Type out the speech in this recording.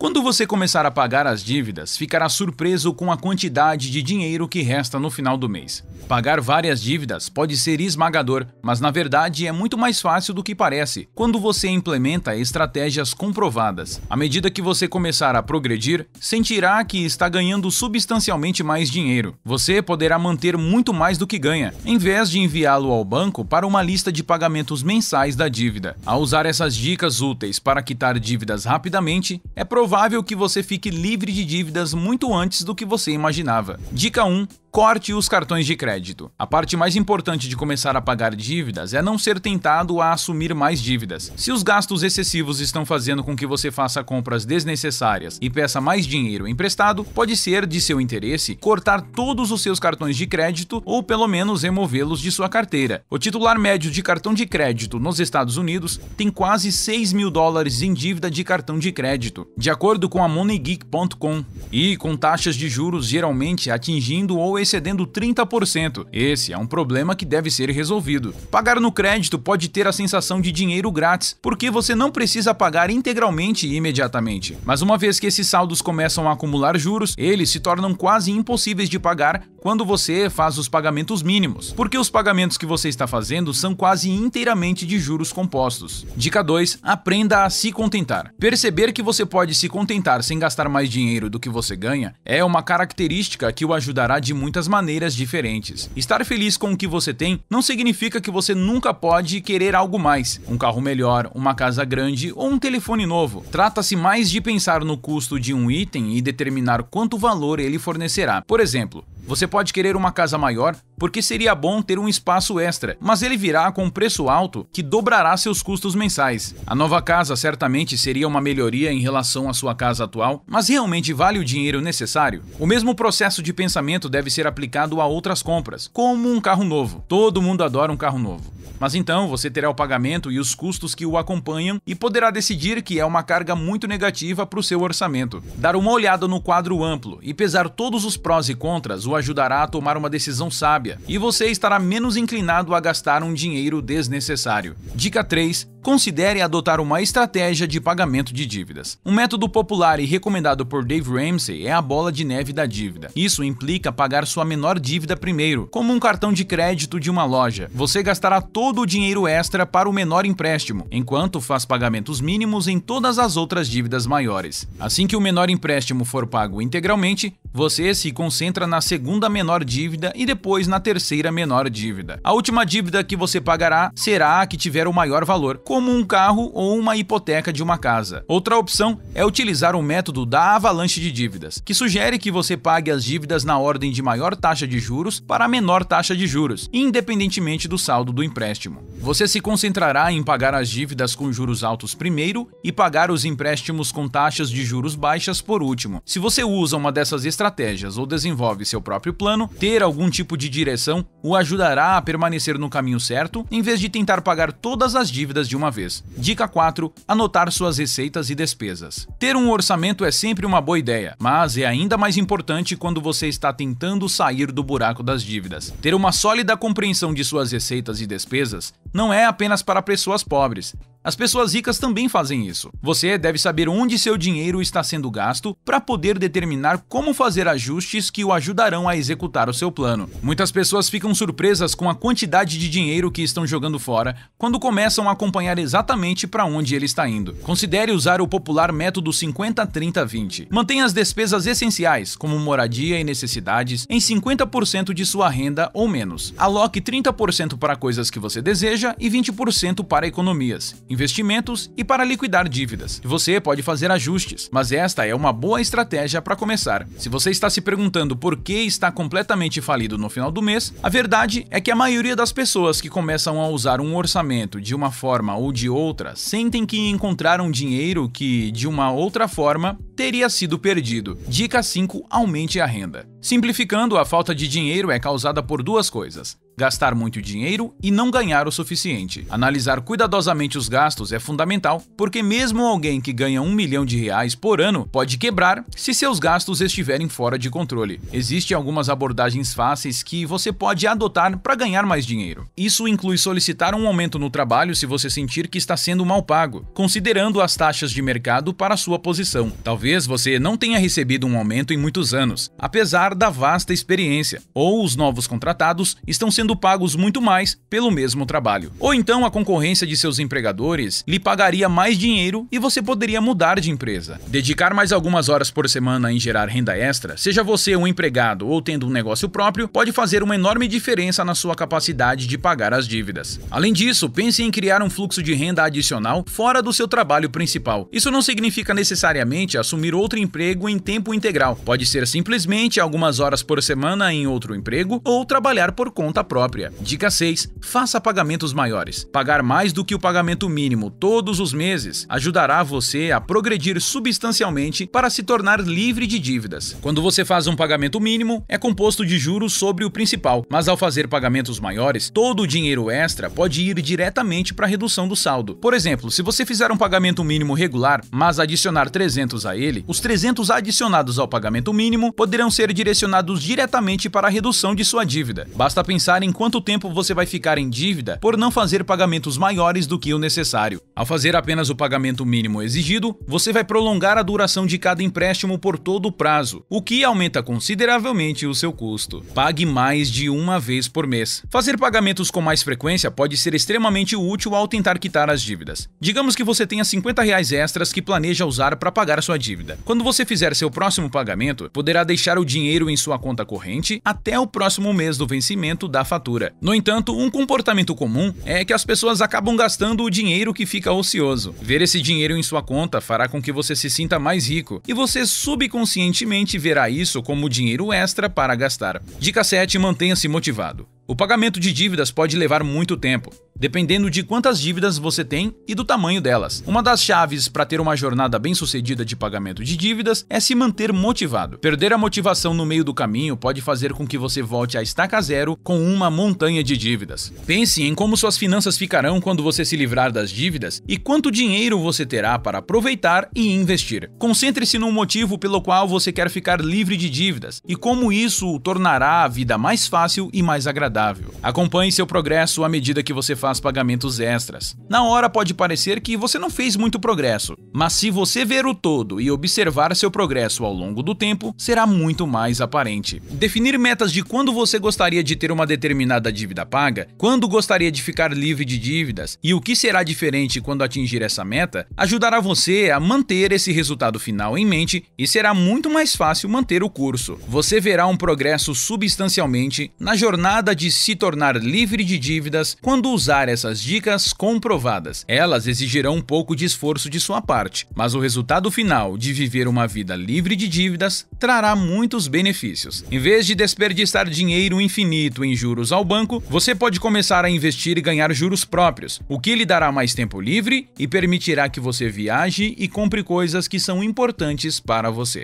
Quando você começar a pagar as dívidas, ficará surpreso com a quantidade de dinheiro que resta no final do mês. Pagar várias dívidas pode ser esmagador, mas na verdade é muito mais fácil do que parece quando você implementa estratégias comprovadas. À medida que você começar a progredir, sentirá que está ganhando substancialmente mais dinheiro. Você poderá manter muito mais do que ganha, em vez de enviá-lo ao banco para uma lista de pagamentos mensais da dívida. Ao usar essas dicas úteis para quitar dívidas rapidamente, é provável provável que você fique livre de dívidas muito antes do que você imaginava. Dica 1: corte os cartões de crédito. A parte mais importante de começar a pagar dívidas é não ser tentado a assumir mais dívidas. Se os gastos excessivos estão fazendo com que você faça compras desnecessárias e peça mais dinheiro emprestado, pode ser de seu interesse cortar todos os seus cartões de crédito ou pelo menos removê-los de sua carteira. O titular médio de cartão de crédito nos Estados Unidos tem quase 6 mil dólares em dívida de cartão de crédito, de acordo com a MoneyGeek.com, e com taxas de juros geralmente atingindo ou excedendo 30%. Esse é um problema que deve ser resolvido. Pagar no crédito pode ter a sensação de dinheiro grátis, porque você não precisa pagar integralmente e imediatamente. Mas uma vez que esses saldos começam a acumular juros, eles se tornam quase impossíveis de pagar quando você faz os pagamentos mínimos, porque os pagamentos que você está fazendo são quase inteiramente de juros compostos. Dica 2: aprenda a se contentar. Perceber que você pode se contentar sem gastar mais dinheiro do que você ganha é uma característica que o ajudará de muito muitas maneiras diferentes. Estar feliz com o que você tem não significa que você nunca pode querer algo mais, um carro melhor, uma casa grande ou um telefone novo. Trata-se mais de pensar no custo de um item e determinar quanto valor ele fornecerá. Por exemplo, você pode querer uma casa maior porque seria bom ter um espaço extra, mas ele virá com um preço alto que dobrará seus custos mensais. A nova casa certamente seria uma melhoria em relação à sua casa atual, mas realmente vale o dinheiro necessário? O mesmo processo de pensamento deve ser aplicado a outras compras, como um carro novo. Todo mundo adora um carro novo. Mas então você terá o pagamento e os custos que o acompanham e poderá decidir que é uma carga muito negativa para o seu orçamento. Dar uma olhada no quadro amplo e pesar todos os prós e contras o ajudará a tomar uma decisão sábia e você estará menos inclinado a gastar um dinheiro desnecessário. Dica 3. Considere adotar uma estratégia de pagamento de dívidas. Um método popular e recomendado por Dave Ramsey é a bola de neve da dívida. Isso implica pagar sua menor dívida primeiro, como um cartão de crédito de uma loja. Você gastará todo todo o dinheiro extra para o menor empréstimo, enquanto faz pagamentos mínimos em todas as outras dívidas maiores. Assim que o menor empréstimo for pago integralmente, você se concentra na segunda menor dívida e depois na terceira menor dívida. A última dívida que você pagará será a que tiver o maior valor, como um carro ou uma hipoteca de uma casa. Outra opção é utilizar o método da avalanche de dívidas, que sugere que você pague as dívidas na ordem de maior taxa de juros para menor taxa de juros, independentemente do saldo do empréstimo. Você se concentrará em pagar as dívidas com juros altos primeiro e pagar os empréstimos com taxas de juros baixas por último. Se você usa uma dessas estratégias ou desenvolve seu próprio plano, ter algum tipo de direção o ajudará a permanecer no caminho certo, em vez de tentar pagar todas as dívidas de uma vez. Dica 4: anotar suas receitas e despesas. Ter um orçamento é sempre uma boa ideia, mas é ainda mais importante quando você está tentando sair do buraco das dívidas. Ter uma sólida compreensão de suas receitas e despesas não é apenas para pessoas pobres, as pessoas ricas também fazem isso. Você deve saber onde seu dinheiro está sendo gasto para poder determinar como fazer ajustes que o ajudarão a executar o seu plano. Muitas pessoas ficam surpresas com a quantidade de dinheiro que estão jogando fora quando começam a acompanhar exatamente para onde ele está indo. Considere usar o popular método 50-30-20. Mantenha as despesas essenciais, como moradia e necessidades, em 50% de sua renda ou menos. Aloque 30% para coisas que você deseja e 20% para economias investimentos e para liquidar dívidas. Você pode fazer ajustes, mas esta é uma boa estratégia para começar. Se você está se perguntando por que está completamente falido no final do mês, a verdade é que a maioria das pessoas que começam a usar um orçamento de uma forma ou de outra sentem que encontraram dinheiro que, de uma outra forma, teria sido perdido. Dica 5: aumente a renda. Simplificando, a falta de dinheiro é causada por duas coisas: gastar muito dinheiro e não ganhar o suficiente. Analisar cuidadosamente os gastos é fundamental, porque mesmo alguém que ganha um milhão de reais por ano pode quebrar se seus gastos estiverem fora de controle. Existem algumas abordagens fáceis que você pode adotar para ganhar mais dinheiro. Isso inclui solicitar um aumento no trabalho se você sentir que está sendo mal pago, considerando as taxas de mercado para sua posição. Talvez você não tenha recebido um aumento em muitos anos, apesar da vasta experiência, ou os novos contratados estão sendo sendo pagos muito mais pelo mesmo trabalho. Ou então a concorrência de seus empregadores lhe pagaria mais dinheiro e você poderia mudar de empresa. Dedicar mais algumas horas por semana em gerar renda extra, seja você um empregado ou tendo um negócio próprio, pode fazer uma enorme diferença na sua capacidade de pagar as dívidas. Além disso, pense em criar um fluxo de renda adicional fora do seu trabalho principal. Isso não significa necessariamente assumir outro emprego em tempo integral. Pode ser simplesmente algumas horas por semana em outro emprego ou trabalhar por conta própria própria. Dica 6. Faça pagamentos maiores. Pagar mais do que o pagamento mínimo todos os meses ajudará você a progredir substancialmente para se tornar livre de dívidas. Quando você faz um pagamento mínimo, é composto de juros sobre o principal, mas ao fazer pagamentos maiores, todo o dinheiro extra pode ir diretamente para a redução do saldo. Por exemplo, se você fizer um pagamento mínimo regular, mas adicionar 300 a ele, os 300 adicionados ao pagamento mínimo poderão ser direcionados diretamente para a redução de sua dívida. Basta pensar determinar em quanto tempo você vai ficar em dívida por não fazer pagamentos maiores do que o necessário. Ao fazer apenas o pagamento mínimo exigido, você vai prolongar a duração de cada empréstimo por todo o prazo, o que aumenta consideravelmente o seu custo. Pague mais de uma vez por mês. Fazer pagamentos com mais frequência pode ser extremamente útil ao tentar quitar as dívidas. Digamos que você tenha 50 reais extras que planeja usar para pagar sua dívida. Quando você fizer seu próximo pagamento, poderá deixar o dinheiro em sua conta corrente até o próximo mês do vencimento da fatura. No entanto, um comportamento comum é que as pessoas acabam gastando o dinheiro que fica ocioso. Ver esse dinheiro em sua conta fará com que você se sinta mais rico e você subconscientemente verá isso como dinheiro extra para gastar. Dica 7: mantenha-se motivado. O pagamento de dívidas pode levar muito tempo dependendo de quantas dívidas você tem e do tamanho delas. Uma das chaves para ter uma jornada bem-sucedida de pagamento de dívidas é se manter motivado. Perder a motivação no meio do caminho pode fazer com que você volte estar estaca zero com uma montanha de dívidas. Pense em como suas finanças ficarão quando você se livrar das dívidas e quanto dinheiro você terá para aproveitar e investir. Concentre-se no motivo pelo qual você quer ficar livre de dívidas e como isso o tornará a vida mais fácil e mais agradável. Acompanhe seu progresso à medida que você faz faz pagamentos extras. Na hora pode parecer que você não fez muito progresso, mas se você ver o todo e observar seu progresso ao longo do tempo, será muito mais aparente. Definir metas de quando você gostaria de ter uma determinada dívida paga, quando gostaria de ficar livre de dívidas e o que será diferente quando atingir essa meta, ajudará você a manter esse resultado final em mente e será muito mais fácil manter o curso. Você verá um progresso substancialmente na jornada de se tornar livre de dívidas quando usar essas dicas comprovadas. Elas exigirão um pouco de esforço de sua parte, mas o resultado final de viver uma vida livre de dívidas trará muitos benefícios. Em vez de desperdiçar dinheiro infinito em juros ao banco, você pode começar a investir e ganhar juros próprios, o que lhe dará mais tempo livre e permitirá que você viaje e compre coisas que são importantes para você.